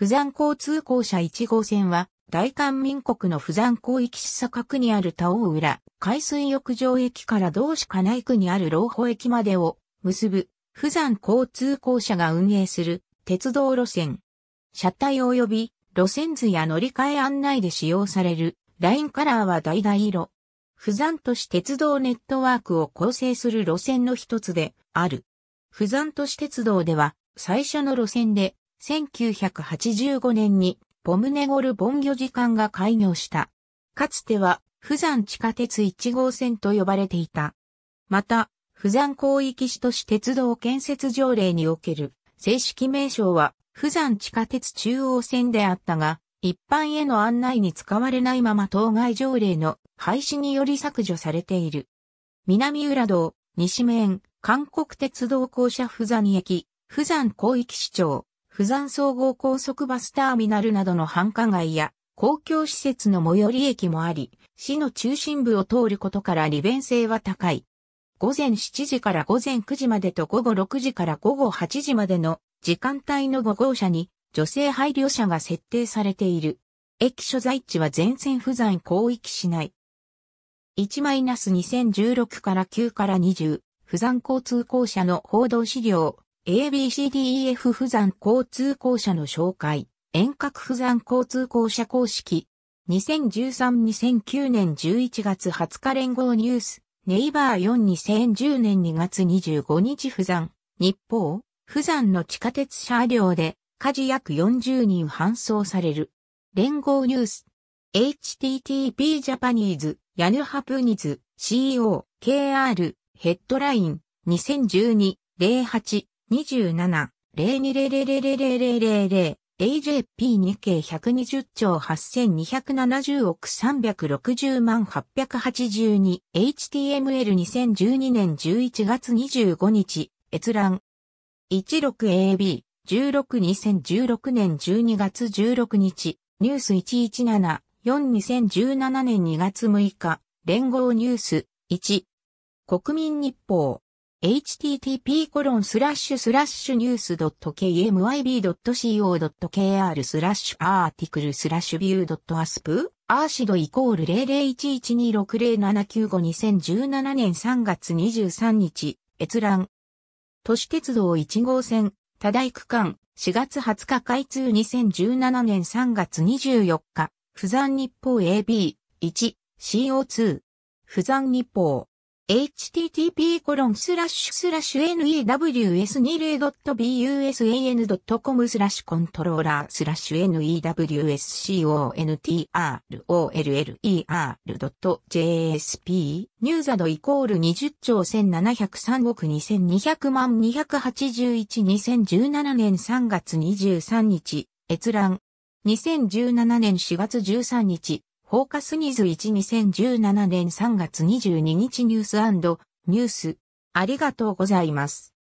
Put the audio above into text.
釜山港通行社1号線は、大韓民国の釜山港域施策区にある田尾浦、海水浴場駅から同市金井区にある老保駅までを結ぶ、釜山交通公社が運営する鉄道路線。車体及び路線図や乗り換え案内で使用されるラインカラーは橙色。釜山都市鉄道ネットワークを構成する路線の一つである。釜山都市鉄道では最初の路線で1985年にボムネゴル盆魚時間が開業した。かつては、富山地下鉄1号線と呼ばれていた。また、富山広域市都市鉄道建設条例における正式名称は、富山地下鉄中央線であったが、一般への案内に使われないまま当該条例の廃止により削除されている。南浦道、西面、韓国鉄道公社富山駅、富山広域市長、富山総合高速バスターミナルなどの繁華街や公共施設の最寄り駅もあり、市の中心部を通ることから利便性は高い。午前7時から午前9時までと午後6時から午後8時までの時間帯の5号車に女性配慮者が設定されている。駅所在地は全線不山広域市内。1-2016から9から20、不山交通公社の報道資料、ABCDEF 不山交通公社の紹介、遠隔不山交通公社公式、2013-2009年11月20日連合ニュース、ネイバー4-2010年2月25日不山、日報、不山の地下鉄車両で、火事約40人搬送される。連合ニュース、http ジャパニーズ、ヤヌハプニズ、CO、KR、ヘッドライン、2012、08、27-02000000 AJP 日経120兆8270億360万 882HTML2012 年11月25日閲覧 16AB 162016年12月16日ニュース1174 2017年2月6日連合ニュース1国民日報 http n e w s .kmyb.co.kr スラッシュアーティクルスラッシュビュー .asp アーシドイコール00112607952017年3月23日閲覧都市鉄道1号線多大区間4月20日開通2017年3月24日不山日報 AB1CO2 不山日報 http://news20.busan.com スラッシュコントローラースラッシュ n e w s c o n t r o l l e r j s p ニューザドイコール20兆1703億2200万2812017年3月23日閲覧2017年4月13日フォーカスニーズ12017年3月22日ニュースニュースありがとうございます。